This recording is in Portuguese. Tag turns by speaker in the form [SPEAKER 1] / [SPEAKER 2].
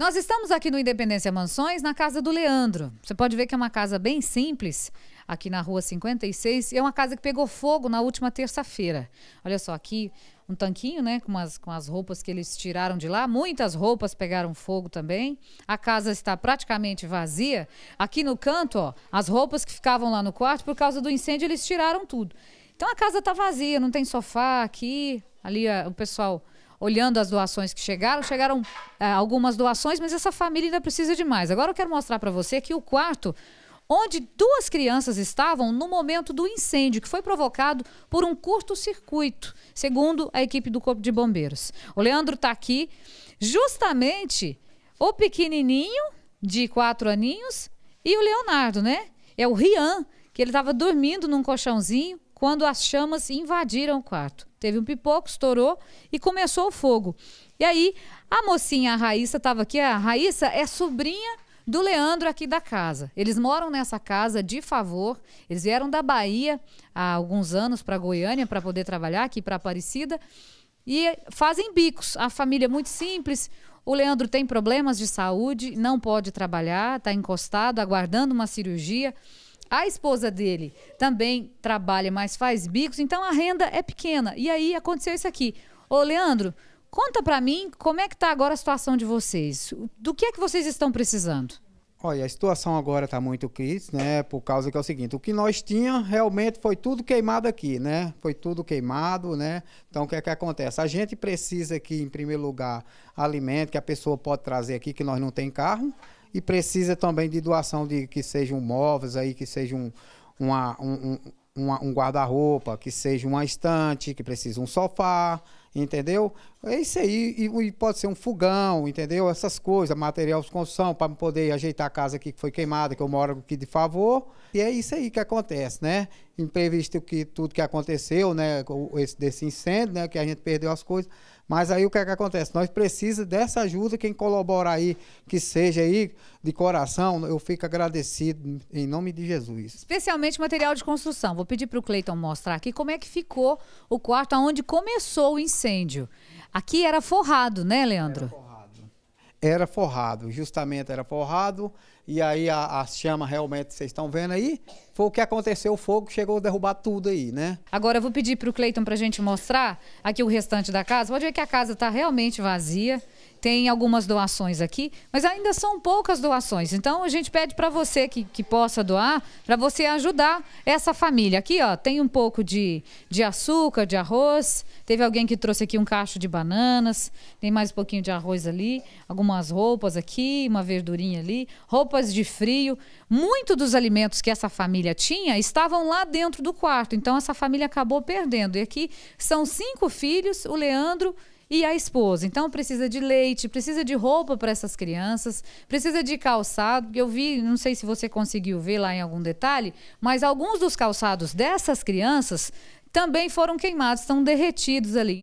[SPEAKER 1] Nós estamos aqui no Independência Mansões, na casa do Leandro. Você pode ver que é uma casa bem simples, aqui na rua 56, e é uma casa que pegou fogo na última terça-feira. Olha só, aqui um tanquinho, né, com as, com as roupas que eles tiraram de lá. Muitas roupas pegaram fogo também. A casa está praticamente vazia. Aqui no canto, ó, as roupas que ficavam lá no quarto, por causa do incêndio, eles tiraram tudo. Então a casa está vazia, não tem sofá aqui. Ali ó, o pessoal olhando as doações que chegaram, chegaram é, algumas doações, mas essa família ainda precisa de mais. Agora eu quero mostrar para você aqui o quarto onde duas crianças estavam no momento do incêndio que foi provocado por um curto-circuito, segundo a equipe do Corpo de Bombeiros. O Leandro está aqui, justamente o pequenininho de quatro aninhos e o Leonardo, né? É o Rian, que ele estava dormindo num colchãozinho quando as chamas invadiram o quarto. Teve um pipoco, estourou e começou o fogo. E aí, a mocinha, a Raíssa, estava aqui. A Raíssa é sobrinha do Leandro aqui da casa. Eles moram nessa casa de favor. Eles vieram da Bahia há alguns anos para Goiânia para poder trabalhar aqui para Aparecida e fazem bicos. A família é muito simples. O Leandro tem problemas de saúde, não pode trabalhar, está encostado, aguardando uma cirurgia. A esposa dele também trabalha, mas faz bicos, então a renda é pequena. E aí aconteceu isso aqui. Ô, Leandro, conta para mim como é que tá agora a situação de vocês. Do que é que vocês estão precisando?
[SPEAKER 2] Olha, a situação agora está muito crítica, né? Por causa que é o seguinte, o que nós tinha realmente foi tudo queimado aqui, né? Foi tudo queimado, né? Então o que é que acontece? A gente precisa aqui, em primeiro lugar, alimento que a pessoa pode trazer aqui, que nós não tem carro, e precisa também de doação de que sejam móveis aí, que seja um, um, um guarda-roupa, que seja uma estante, que precisa um sofá, entendeu? É isso aí, e, e pode ser um fogão, entendeu? Essas coisas, material de construção, para poder ajeitar a casa aqui que foi queimada, que eu moro aqui de favor. E é isso aí que acontece, né? Imprevisto que tudo que aconteceu, né? Esse, desse incêndio, né? Que a gente perdeu as coisas. Mas aí o que é que acontece? Nós precisamos dessa ajuda, quem colaborar aí, que seja aí de coração, eu fico agradecido em nome de Jesus.
[SPEAKER 1] Especialmente material de construção. Vou pedir para o Cleiton mostrar aqui como é que ficou o quarto onde começou o incêndio. Aqui era forrado, né, Leandro? Era forrado.
[SPEAKER 2] Era forrado, justamente era forrado. E aí a, a chama realmente, vocês estão vendo aí, foi o que aconteceu, o fogo chegou a derrubar tudo aí, né?
[SPEAKER 1] Agora eu vou pedir para o Cleiton para a gente mostrar aqui o restante da casa. Pode ver que a casa está realmente vazia tem algumas doações aqui, mas ainda são poucas doações. Então a gente pede para você que, que possa doar, para você ajudar essa família. Aqui, ó, tem um pouco de, de açúcar, de arroz. Teve alguém que trouxe aqui um cacho de bananas. Tem mais um pouquinho de arroz ali, algumas roupas aqui, uma verdurinha ali, roupa roupas de frio. Muito dos alimentos que essa família tinha estavam lá dentro do quarto. Então essa família acabou perdendo. E aqui são cinco filhos, o Leandro e a esposa. Então precisa de leite, precisa de roupa para essas crianças, precisa de calçado, eu vi, não sei se você conseguiu ver lá em algum detalhe, mas alguns dos calçados dessas crianças também foram queimados, estão derretidos ali.